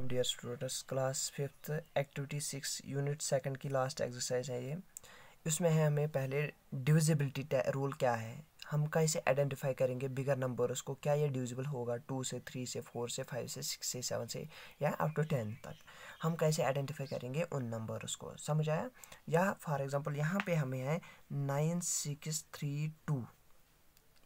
वालेकुम dear students class fifth activity six unit second की last exercise है ये इसमें है हमें पहले डिविजिबिलिटी रूल क्या है हम कैसे आइडेंटिफाई करेंगे बिगर नंबर को क्या ये डिविजिबल होगा टू से थ्री से फोर से फाइव से सिक्स से सेवन से या अप टू टेन तक हम कैसे आइडेंटिफाई करेंगे उन नंबर को समझ आया या फॉर एग्जांपल यहाँ पे हमें है नाइन सिक्स थ्री टू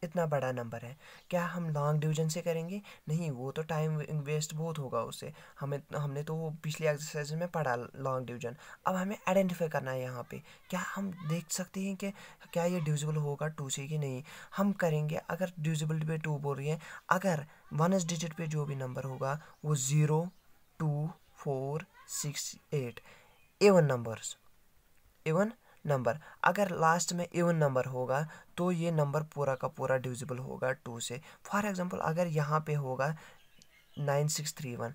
इतना बड़ा नंबर है क्या हम लॉन्ग डिवीजन से करेंगे नहीं वो तो टाइम वेस्ट बहुत होगा उससे हमें हमने तो वो पिछली एक्सरसाइज में पढ़ा लॉन्ग डिवीजन अब हमें आइडेंटिफाई करना है यहाँ पे क्या हम देख सकते हैं कि क्या ये डिविजिबल होगा टू से कि नहीं हम करेंगे अगर डिविजिबल पे टू बोल रही है अगर वन एस डिजिट पे जो भी नंबर होगा वो zero two four six eight even numbers even number अगर लास्ट में इवन नंबर होगा तो ये नंबर पूरा का पूरा डिविजिबल होगा टू से फॉर एग्ज़ाम्पल अगर यहाँ पे होगा नाइन सिक्स थ्री वन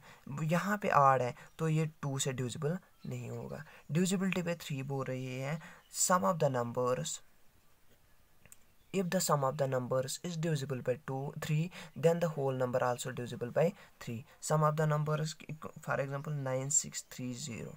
यहाँ पे आड़ है तो ये टू से डिविजिबल नहीं होगा डिविजिबिलिटी पे थ्री बोल रही है sum of the numbers if of the numbers is divisible by two three then the whole number also divisible by three sum of the numbers for example nine six three zero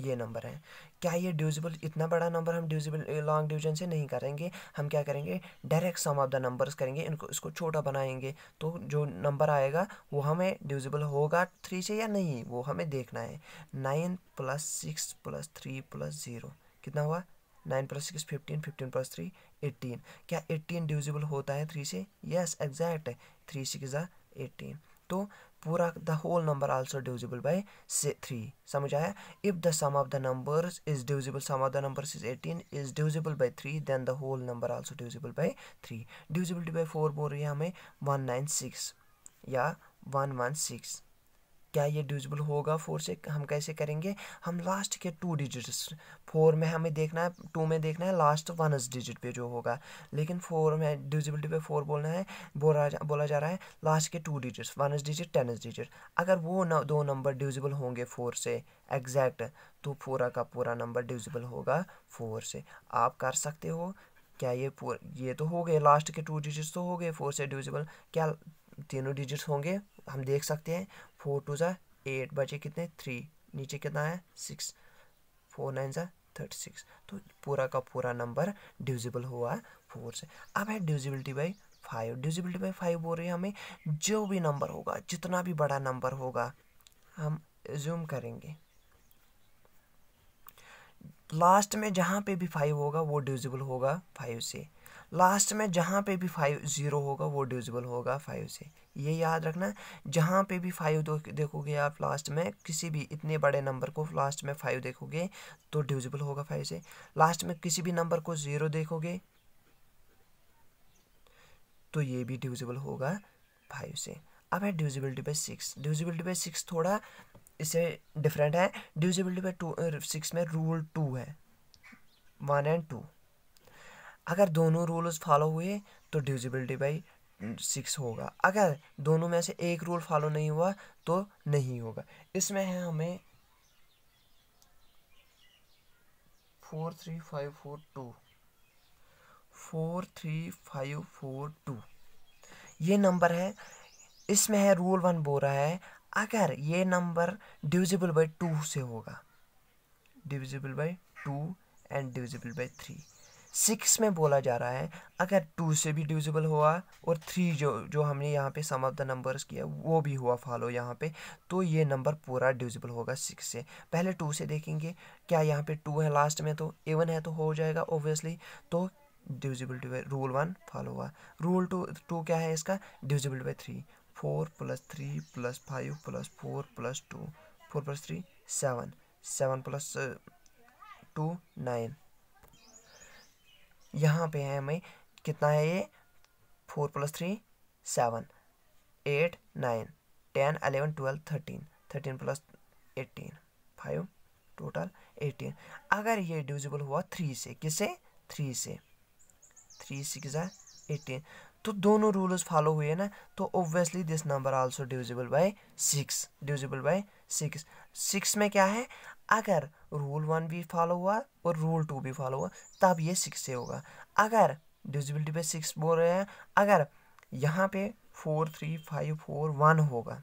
ये number है क्या ये ड्यूज़िबल इतना बड़ा number हम ड्यूज़िबल long division से नहीं करेंगे हम क्या करेंगे direct sum of the numbers करेंगे इनको इसको छोटा बनाएंगे तो जो नंबर आएगा वो हमें ड्यूज़िबल होगा थ्री से या नहीं वो हमें देखना है nine plus six plus three plus zero कितना हुआ nine plus six fifteen fifteen plus three eighteen क्या एट्टीन ड्यूज़िबल होता है थ्री से यस एग्जैक्ट है थ्री सिक्स ज़ा एटीन तो पूरा the whole number also divisible by three समझ आया if the sum of the numbers is divisible sum of the numbers is eighteen is divisible by three then the whole number also divisible by three divisibility by four बोल रही है हमें one nine six या one one six क्या ये divisible होगा four से हम कैसे करेंगे हम लास्ट के टू डिजिट्स फोर में हमें देखना है टू में देखना है लास्ट वन डिजिट पे जो होगा लेकिन फोर में डिविजिबिलिटी पे फोर बोलना है बोला जा, बोला जा रहा है लास्ट के two digits ones digit ten digit अगर वो न, दो नंबर डिविजिबल होंगे फोर से एग्जैक्ट तो पूरा का पूरा नंबर डिविजिबल होगा फोर से आप कर सकते हो क्या ये पूरा ये तो हो गए लास्ट के टू डिजिट्स तो हो गए फोर से डिविजिबल क्या तीनों डिजिट्स होंगे हम देख सकते हैं फोर टू ज़ा एट बचे कितने थ्री नीचे कितना आया सिक्स फोर नाइन ज़ा थर्टी सिक्स तो पूरा का पूरा नंबर डिविजिबल हुआ फोर से अब है divisibility by five divisibility by five बोल रही है हमें जो भी नंबर होगा जितना भी बड़ा नंबर होगा हम जूम करेंगे लास्ट में जहाँ पे भी फाइव होगा वो डिविजिबल होगा फाइव से लास्ट में जहाँ पे भी फाइव ज़ीरो होगा वो डिविजिबल होगा फाइव से ये याद रखना जहाँ पे भी फाइव देखोगे आप लास्ट में किसी भी इतने बड़े नंबर को लास्ट में फाइव देखोगे तो डिविजिबल होगा फाइव से लास्ट में किसी भी नंबर को ज़ीरो देखोगे तो ये भी डिविजिबल होगा फाइव से अब है divisibility by six divisibility by six थोड़ा इससे डिफरेंट है डिविजिबिलिटी बाई टू सिक्स में रूल टू है वन एंड टू अगर दोनों रूल्स फॉलो हुए तो डिविजिबिलिटी बाई सिक्स होगा अगर दोनों में से एक रूल फॉलो नहीं हुआ तो नहीं होगा इसमें है हमें four three five four two four three five four two ये नंबर है इसमें है रूल वन बो रहा है अगर ये नंबर डिविजिबल बाई टू से होगा divisible by two and divisible by three six में बोला जा रहा है अगर टू से भी डिविजिबल हुआ और थ्री जो जो हमने यहाँ पे सम ऑफ द नंबर्स किया वो भी हुआ फॉलो यहाँ पे तो ये नंबर पूरा डिविजिबल होगा सिक्स से पहले टू से देखेंगे क्या यहाँ पे टू है लास्ट में तो एवन है तो हो जाएगा ओबियसली तो divisibility by rule one follow हुआ रूल टू टू क्या है इसका divisibility by three four plus three plus five plus four plus two four plus three seven seven plus two nine यहाँ पे है हमें कितना है ये four plus three seven eight nine ten eleven twelve thirteen thirteen plus eighteen five total eighteen अगर ये divisible हुआ थ्री से किसे थ्री से थ्री सिक्स एटीन तो दोनों रूल्स फॉलो हुए ना तो obviously this number also divisible by six divisible by six six में क्या है अगर रूल वन भी फॉलो हुआ और रूल टू भी फॉलो हुआ तब ये सिक्स से होगा अगर डिजिबिलिटी पे सिक्स बोल रहे हैं अगर यहाँ पे four three five four one होगा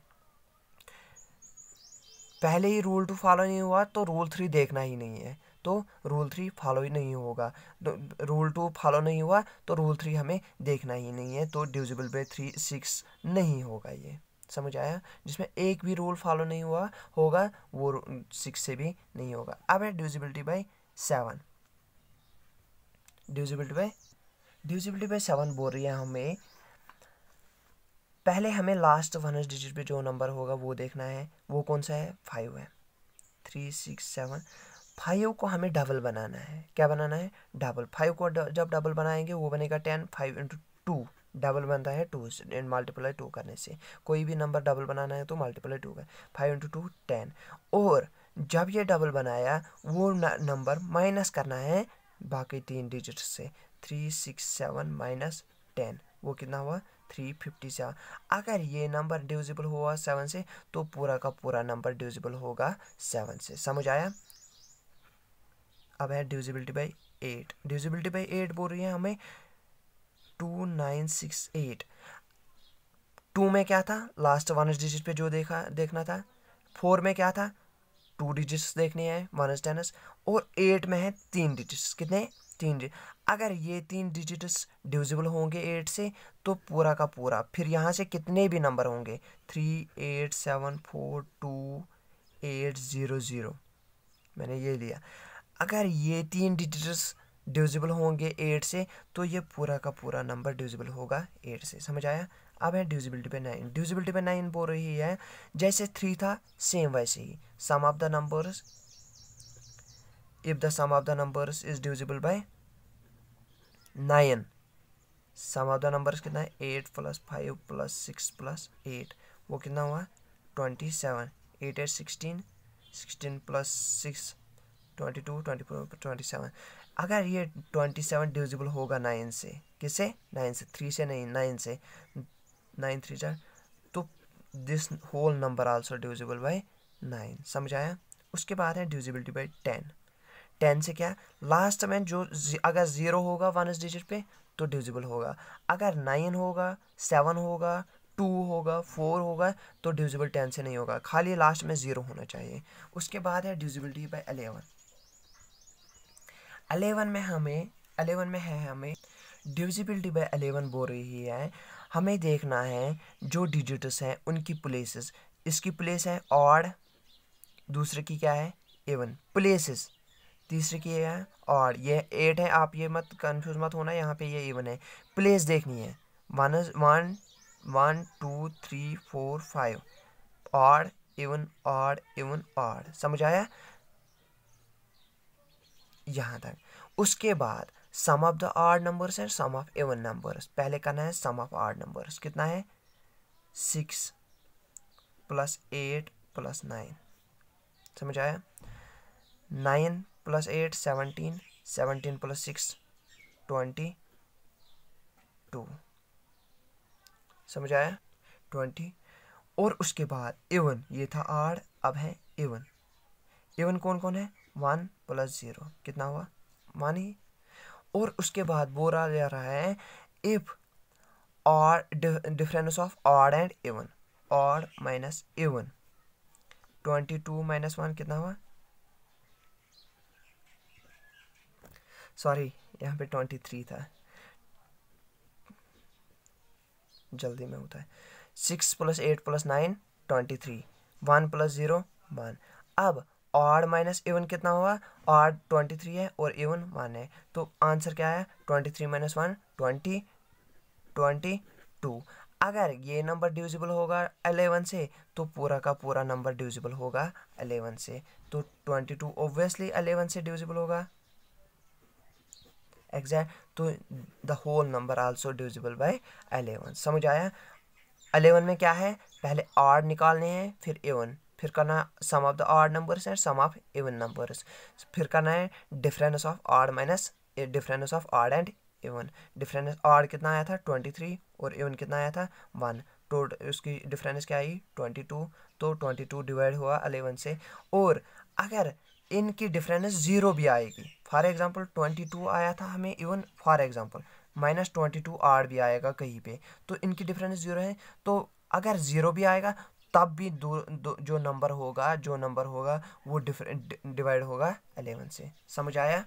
पहले ही रूल टू फॉलो नहीं हुआ तो रूल थ्री देखना ही नहीं है तो रूल थ्री फॉलो ही नहीं होगा रूल टू फॉलो नहीं हुआ तो रूल थ्री हमें देखना ही नहीं है तो ड्यूजिबल पे थ्री सिक्स नहीं होगा ये समझ आया जिसमें एक भी रूल फॉलो नहीं हुआ होगा वो सिक्स से भी नहीं होगा अब है divisibility by seven divisibility by divisibility by seven बोल रही है हमें पहले हमें लास्ट वन डिजिट पे जो नंबर होगा वो देखना है वो कौन सा है फाइव है थ्री सिक्स सेवन फाइव को हमें डबल बनाना है क्या बनाना है डबल फाइव को जब डबल बनाएंगे वो बनेगा ten five into two double बनता है टू एंड मल्टीप्लाई टू करने से कोई भी नंबर डबल बनाना है तो मल्टीप्लाई टू कर फाइव इंटू टू टेन और जब ये डबल बनाया वो नंबर माइनस करना है बाकी तीन डिजिट से three six seven minus ten वो कितना हुआ थ्री फिफ्टी सेवन अगर ये नंबर डिविजिबल हुआ सेवन से तो पूरा का पूरा नंबर डिविजिबल होगा सेवन से समझ आया अब है divisibility by eight divisibility by eight बोल रही है हमें two nine six eight two में क्या था लास्ट वन डिजिट पे जो देखा देखना था फोर में क्या था टू डिजिट्स देखने हैं वनस टेनस और एट में है तीन डिजिट्स कितने तीन अगर ये तीन डिजिट्स डिविजिबल होंगे एट से तो पूरा का पूरा फिर यहाँ से कितने भी नंबर होंगे three eight seven four two eight zero zero मैंने ये लिया अगर ये तीन डिजिट्स डिविजिबल होंगे एट से तो ये पूरा का पूरा नंबर डिविजिबल होगा एट से समझ आया अब है डिविजिबिलिटी पे नाइन डिविजिबिलिटी पे नाइन बोल रही है जैसे थ्री था सेम वैसे ही sum of the numbers if the sum of the numbers is divisible by nine sum of the numbers कितना है eight plus five plus six plus eight वो कितना हुआ twenty seven eight eight sixteen sixteen plus six twenty two twenty four twenty seven अगर ये twenty seven divisible होगा nine से किसे नाइन से थ्री से नहीं नाइन से नाइन थ्री जा तो this whole number also divisible by nine समझ आया उसके बाद है डिविजिबिलिटी बाय टेन टेन से क्या लास्ट में जो अगर ज़ीरो होगा वन डिजिट पे तो डिविजिबल होगा अगर नाइन होगा सेवन होगा टू होगा फोर होगा तो डिविजिबल टेन से नहीं होगा खाली लास्ट में ज़ीरो होना चाहिए उसके बाद है डिविजिबिलिटी बाय एलेवन अलेवन में हमें अलेवन में है हमें डिविजिबिलिटी बाय अलेवन बोल रही है हमें देखना है जो डिजिट्स हैं उनकी प्लेसेस इसकी प्लेस है ऑड दूसरे की क्या है एवन प्लेसेस तीसरे की है और ये एट है आप ये मत कंफ्यूज मत होना यहाँ पे ये एवन है प्लेस देखनी है one one one two three four five odd even odd even odd समझ आया यहाँ तक उसके बाद sum of the odd numbers and sum of even numbers पहले करना है सम ऑफ आर्ड नंबर्स कितना है six plus eight plus nine समझ आया nine plus eight seventeen seventeen plus six twenty two समझ आया ट्वेंटी और उसके बाद एवन ये था आर्ड अब है एवन एवन कौन कौन है वन प्लस ज़ीरो कितना हुआ वन ही और उसके बाद बोला जा रहा है इफ़ और difference of odd and even odd minus even twenty two minus one कितना हुआ सॉरी यहाँ पे ट्वेंटी थ्री था जल्दी में होता है six plus eight plus nine twenty three one plus zero one अब और माइनस एवन कितना हुआ आर ट्वेंटी थ्री है और एवन वन है तो आंसर क्या है twenty three minus one twenty twenty two अगर ये नंबर डिविजिबल होगा अलेवन से तो पूरा का पूरा नंबर डिविजिबल होगा अलेवन से तो ट्वेंटी टू ऑब्वियसली अलेवन से डिविजिबल होगा एग्जैक्ट तो the whole number also divisible by eleven समझ आया अलेवन में क्या है पहले आर निकालने हैं फिर एवन फिर करना sum of the odd numbers and sum of even numbers फिर करना है difference of odd minus difference of odd and even difference odd कितना आया था ट्वेंटी थ्री और इवन कितना आया था वन टोट उसकी डिफरेंस क्या आई ट्वेंटी टू तो ट्वेंटी टू डिवाइड हुआ अलेवन से और अगर इनकी डिफरेंस ज़ीरो भी आएगी फॉर एग्ज़ाम्पल ट्वेंटी टू आया था हमें even for example minus twenty two आर भी आएगा कहीं पे तो इनकी डिफरेंस ज़ीरो है तो अगर ज़ीरो भी आएगा तब भी दो, दो जो नंबर होगा जो नंबर होगा वो डिफरेंट डिवाइड होगा एलेवन से समझ आया